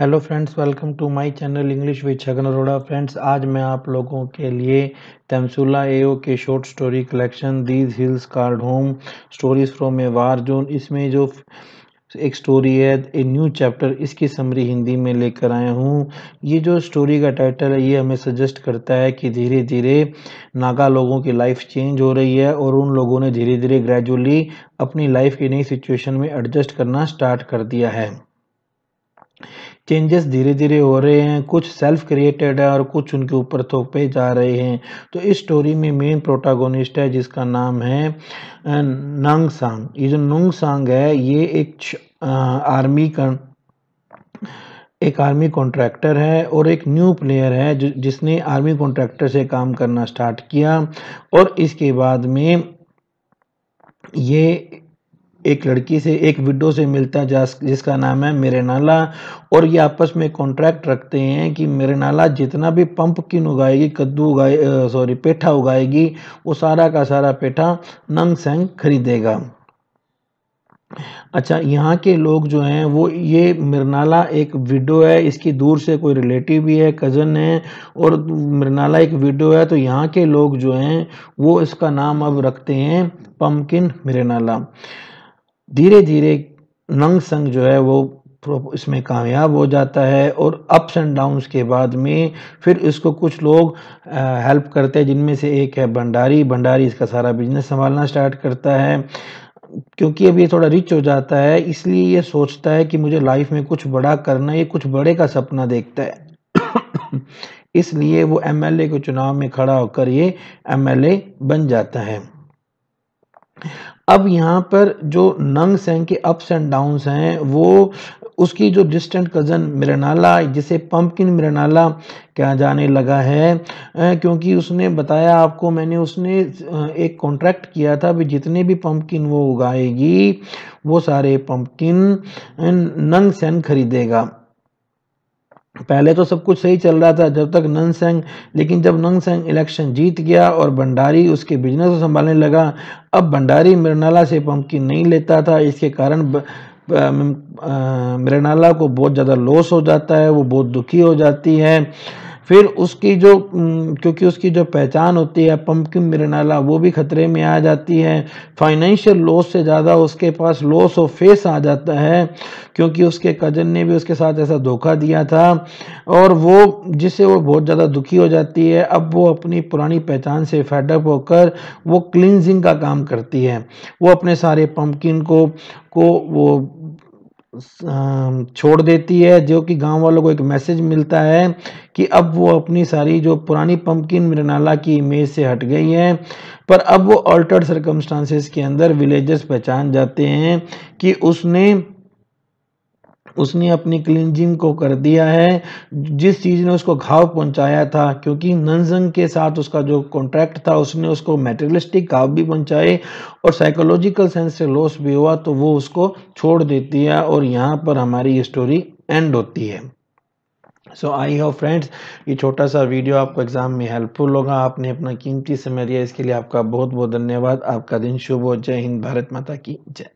hello friends welcome to my channel English with Chhagan Arora friends आज मैं आप लोगों के लिए तमसुला एओ के short story collection these hills called home stories from a war zone इसमें जो एक स्टोरी है ए न्यू चैप्टर इसकी समरी हिंदी में लेकर आया हूँ ये जो स्टोरी का टाइटल है ये हमें सजेस्ट करता है कि धीरे धीरे नागा लोगों की लाइफ चेंज हो रही है और उन लोगों ने धीरे धीरे ग्रेजुअली अपनी लाइफ की नई सिचुएशन में एडजस्ट करना स्टार्ट कर दिया है चेंजेस धीरे धीरे हो रहे हैं कुछ सेल्फ क्रिएटेड है और कुछ उनके ऊपर थोपे जा रहे हैं तो इस स्टोरी में मेन प्रोटागोनिस्ट है जिसका नाम है नंग सांग ये जो नंग सांग है ये एक आर्मी का एक आर्मी कॉन्ट्रैक्टर है और एक न्यू प्लेयर है जिसने आर्मी कॉन्ट्रैक्टर से काम करना स्टार्ट किया और इसके बाद में ये एक लड़की से एक विडो से मिलता है जिसका नाम है मेरेनाला और ये आपस में कॉन्ट्रैक्ट रखते हैं कि मेरेनाला जितना भी पंप किन उगाएगी कद्दू उगाए सॉरी पेठा उगाएगी वो सारा का सारा पेठा नंग सेंग खरीदेगा अच्छा यहाँ के लोग जो हैं वो ये मृनाला एक विडो है इसकी दूर से कोई रिलेटिव भी है कज़न है और मृनाला एक विडो है तो यहाँ के लोग जो हैं वो इसका नाम अब रखते हैं पम्पकिन मृनाला धीरे धीरे नंग संग जो है वो इसमें कामयाब हो जाता है और अप्स एंड डाउन्स के बाद में फिर इसको कुछ लोग हेल्प करते हैं जिनमें से एक है भंडारी भंडारी इसका सारा बिजनेस संभालना स्टार्ट करता है क्योंकि अब ये थोड़ा रिच हो जाता है इसलिए ये सोचता है कि मुझे लाइफ में कुछ बड़ा करना है ये कुछ बड़े का सपना देखता है इसलिए वो एमएलए को चुनाव में खड़ा होकर ये एमएलए बन जाता है अब यहाँ पर जो नंग्स हैं के अप्स एंड डाउन्स हैं वो उसकी जो डिस्टेंट कज़न मिरनाला जिसे पम्पकिन मिरनाला क्या जाने लगा है क्योंकि उसने बताया आपको मैंने उसने एक कॉन्ट्रैक्ट किया था भी जितने भी पम्पकिन वो उगाएगी वो सारे पम्पकिन नंग सैन खरीदेगा पहले तो सब कुछ सही चल रहा था जब तक नंग सेंग लेकिन जब नंग सेंग इलेक्शन जीत गया और भंडारी उसके बिजनेस को संभालने लगा अब भंडारी मृणाला से पंपकिन नहीं लेता था इसके कारण ब... मृणाला को बहुत ज़्यादा लॉस हो जाता है वो बहुत दुखी हो जाती है फिर उसकी जो क्योंकि उसकी जो पहचान होती है पंपकिन मिरनाला वो भी खतरे में आ जाती है फाइनेंशियल लॉस से ज़्यादा उसके पास लॉस ऑफ फेस आ जाता है क्योंकि उसके कजन ने भी उसके साथ ऐसा धोखा दिया था और वो जिससे वो बहुत ज़्यादा दुखी हो जाती है अब वो अपनी पुरानी पहचान से फैडअप होकर वो क्लिनजिंग का काम करती है वो अपने सारे पंपकिन को को वो छोड़ देती है जो कि गांव वालों को एक मैसेज मिलता है कि अब वो अपनी सारी जो पुरानी पम्पकिन मृणाला की इमेज से हट गई है पर अब वो अल्टर्ड सर्कमस्टांसिस के अंदर विलेजर्स पहचान जाते हैं कि उसने उसने अपनी क्लिनजिंग को कर दिया है जिस चीज़ ने उसको घाव पहुंचाया था क्योंकि ननजंग के साथ उसका जो कॉन्ट्रैक्ट था उसने उसको मेटेरियलिस्टिक घाव भी पहुंचाए और साइकोलॉजिकल सेंस से लॉस भी हुआ तो वो उसको छोड़ देती है और यहाँ पर हमारी स्टोरी एंड होती है सो आई हो फ्रेंड्स ये छोटा सा वीडियो आपको एग्ज़ाम में हेल्पफुल होगा आपने अपना कीमती समय दिया इसके लिए आपका बहुत बहुत धन्यवाद आपका दिन शुभ हो जय हिंद भारत माता की जय